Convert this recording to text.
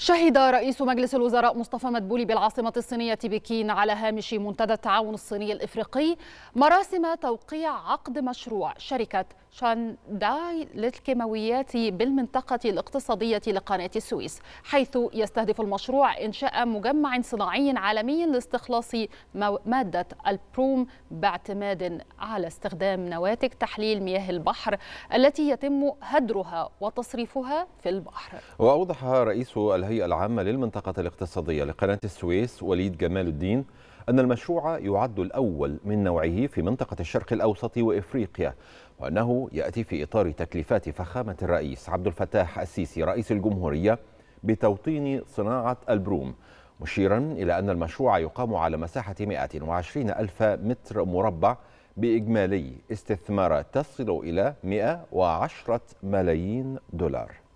شهد رئيس مجلس الوزراء مصطفى مدبولي بالعاصمة الصينية بكين على هامش منتدى التعاون الصيني الإفريقي مراسم توقيع عقد مشروع شركة شانداي للكيماويات بالمنطقة الاقتصادية لقناة السويس حيث يستهدف المشروع إنشاء مجمع صناعي عالمي لاستخلاص مادة البروم باعتماد على استخدام نواتج تحليل مياه البحر التي يتم هدرها وتصريفها في البحر وأوضح رئيس الهيئة الهيئة العامة للمنطقة الاقتصادية لقناة السويس وليد جمال الدين أن المشروع يعد الأول من نوعه في منطقة الشرق الأوسط وإفريقيا وأنه يأتي في إطار تكليفات فخامة الرئيس عبد الفتاح السيسي رئيس الجمهورية بتوطين صناعة البروم مشيرا إلى أن المشروع يقام على مساحة 120 ألف متر مربع بإجمالي استثمارات تصل إلى 110 ملايين دولار